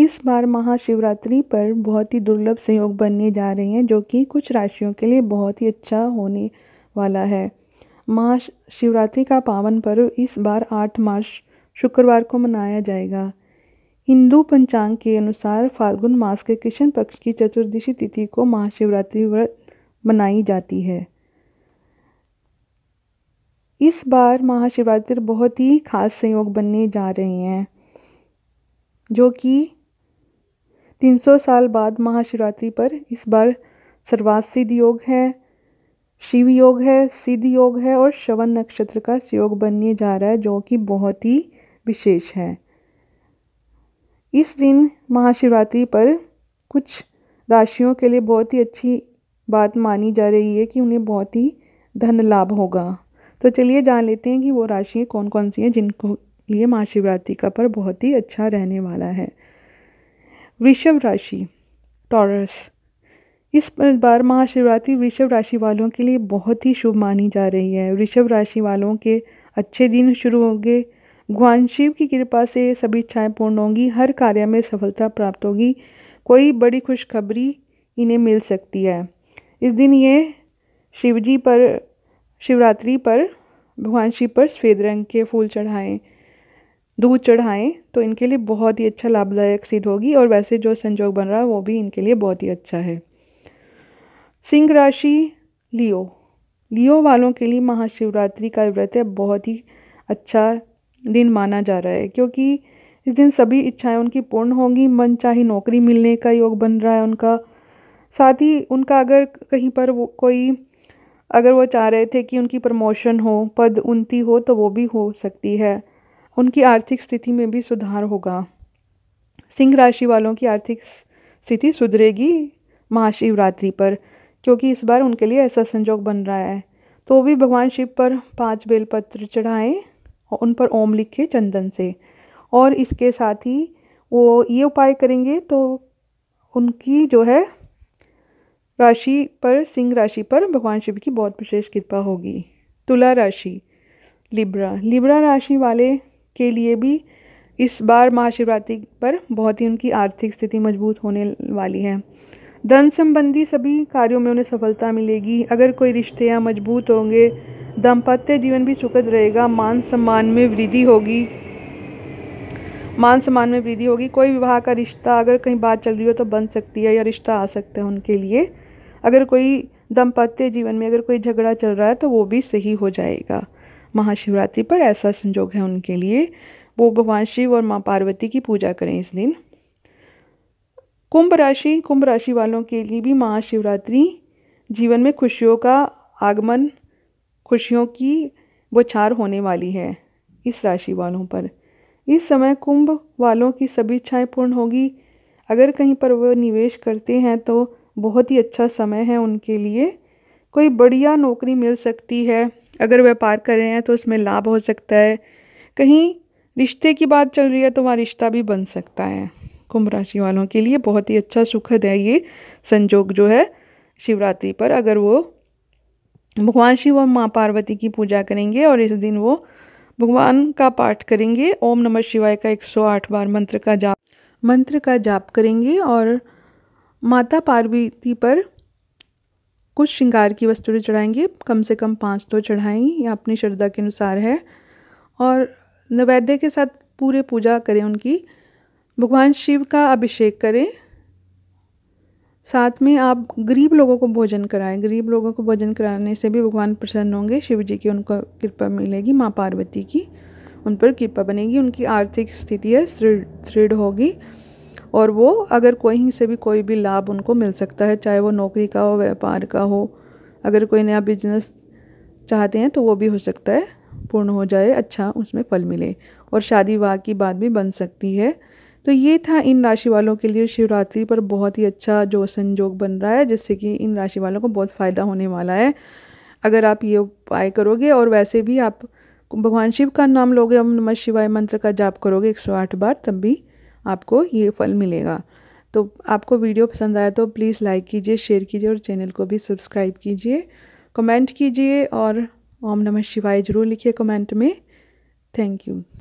इस बार महाशिवरात्रि पर बहुत ही दुर्लभ संयोग बनने जा रहे हैं जो कि कुछ राशियों के लिए बहुत ही अच्छा होने वाला है महा शिवरात्रि का पावन पर्व इस बार 8 मार्च शुक्रवार को मनाया जाएगा हिंदू पंचांग के अनुसार फाल्गुन मास के कृष्ण पक्ष की चतुर्दशी तिथि को महाशिवरात्रि व्रत मनाई जाती है इस बार महाशिवरात्रि बहुत ही खास संयोग बनने जा रहे हैं जो कि 300 साल बाद महाशिवरात्रि पर इस बार सर्वात सिद्ध योग है शिव योग है सिद्ध योग है और श्रवण नक्षत्र का योग बनने जा रहा है जो कि बहुत ही विशेष है इस दिन महाशिवरात्रि पर कुछ राशियों के लिए बहुत ही अच्छी बात मानी जा रही है कि उन्हें बहुत ही धन लाभ होगा तो चलिए जान लेते हैं कि वो राशियाँ कौन कौन सी हैं जिनको लिए महाशिवरात्रि का पर बहुत ही अच्छा रहने वाला है वृषभ राशि टॉरस इस बार महाशिवरात्रि वृषभ राशि वालों के लिए बहुत ही शुभ मानी जा रही है वृषभ राशि वालों के अच्छे दिन शुरू होंगे भगवान शिव की कृपा से सभी इच्छाएँ पूर्ण होंगी हर कार्य में सफलता प्राप्त होगी कोई बड़ी खुशखबरी इन्हें मिल सकती है इस दिन ये शिवजी पर शिवरात्रि पर भगवान शिव पर सफ़ेद रंग के फूल चढ़ाएं दूध चढ़ाएं तो इनके लिए बहुत ही अच्छा लाभदायक सिद्ध होगी और वैसे जो संजोग बन रहा है वो भी इनके लिए बहुत ही अच्छा है सिंह राशि लियो लियो वालों के लिए महाशिवरात्रि का व्रत है बहुत ही अच्छा दिन माना जा रहा है क्योंकि इस दिन सभी इच्छाएं उनकी पूर्ण होंगी मन चाहे नौकरी मिलने का योग बन रहा है उनका साथ ही उनका अगर कहीं पर वो कोई अगर वो चाह रहे थे कि उनकी प्रमोशन हो पद उन्नति हो तो वो भी हो सकती है उनकी आर्थिक स्थिति में भी सुधार होगा सिंह राशि वालों की आर्थिक स्थिति सुधरेगी महाशिवरात्रि पर क्योंकि इस बार उनके लिए ऐसा संजोग बन रहा है तो भी भगवान शिव पर पांच बेलपत्र चढ़ाएं और उन पर ओम लिखे चंदन से और इसके साथ ही वो ये उपाय करेंगे तो उनकी जो है राशि पर सिंह राशि पर भगवान शिव की बहुत विशेष कृपा होगी तुला राशि लिब्रा लिब्रा राशि वाले के लिए भी इस बार महाशिवरात्रि पर बहुत ही उनकी आर्थिक स्थिति मजबूत होने वाली है धन संबंधी सभी कार्यों में उन्हें सफलता मिलेगी अगर कोई रिश्ते या मजबूत होंगे दाम्पत्य जीवन भी सुखद रहेगा मान सम्मान में वृद्धि होगी मान सम्मान में वृद्धि होगी कोई विवाह का रिश्ता अगर कहीं बात चल रही हो तो बन सकती है या रिश्ता आ सकता है उनके लिए अगर कोई दाम्पत्य जीवन में अगर कोई झगड़ा चल रहा है तो वो भी सही हो जाएगा महाशिवरात्रि पर ऐसा संजोग है उनके लिए वो भगवान शिव और माँ पार्वती की पूजा करें इस दिन कुंभ राशि कुंभ राशि वालों के लिए भी महाशिवरात्रि जीवन में खुशियों का आगमन खुशियों की बोछार होने वाली है इस राशि वालों पर इस समय कुंभ वालों की सभी इच्छाएं पूर्ण होगी अगर कहीं पर वह निवेश करते हैं तो बहुत ही अच्छा समय है उनके लिए कोई बढ़िया नौकरी मिल सकती है अगर व्यापार कर रहे हैं तो उसमें लाभ हो सकता है कहीं रिश्ते की बात चल रही है तो वहाँ रिश्ता भी बन सकता है कुंभ राशि वालों के लिए बहुत ही अच्छा सुखद है ये संजोग जो है शिवरात्रि पर अगर वो भगवान शिव और माँ पार्वती की पूजा करेंगे और इस दिन वो भगवान का पाठ करेंगे ओम नमः शिवाय का 108 बार मंत्र का जाप मंत्र का जाप करेंगे और माता पार्वती पर कुछ श्रृंगार की वस्तुएं तो चढ़ाएंगे कम से कम पाँच तो चढ़ाएं या अपनी श्रद्धा के अनुसार है और नवेद्य के साथ पूरे पूजा करें उनकी भगवान शिव का अभिषेक करें साथ में आप गरीब लोगों को भोजन कराएं गरीब लोगों को भोजन कराने से भी भगवान प्रसन्न होंगे शिव जी की उनको कृपा मिलेगी माँ पार्वती की उन पर कृपा बनेगी उनकी आर्थिक स्थिति है दृढ़ होगी और वो अगर कहीं से भी कोई भी लाभ उनको मिल सकता है चाहे वो नौकरी का हो व्यापार का हो अगर कोई नया बिजनेस चाहते हैं तो वो भी हो सकता है पूर्ण हो जाए अच्छा उसमें फल मिले और शादी वाह की बात भी बन सकती है तो ये था इन राशि वालों के लिए शिवरात्रि पर बहुत ही अच्छा जो संजोग बन रहा है जिससे कि इन राशि वालों को बहुत फ़ायदा होने वाला है अगर आप ये उपाय करोगे और वैसे भी आप भगवान शिव का नाम लोगे और नमः शिवाय मंत्र का जाप करोगे 108 बार तब भी आपको ये फल मिलेगा तो आपको वीडियो पसंद आया तो प्लीज़ लाइक कीजिए शेयर कीजिए और चैनल को भी सब्सक्राइब कीजिए कमेंट कीजिए और ओम नमः शिवाय ज़रूर लिखिए कमेंट में थैंक यू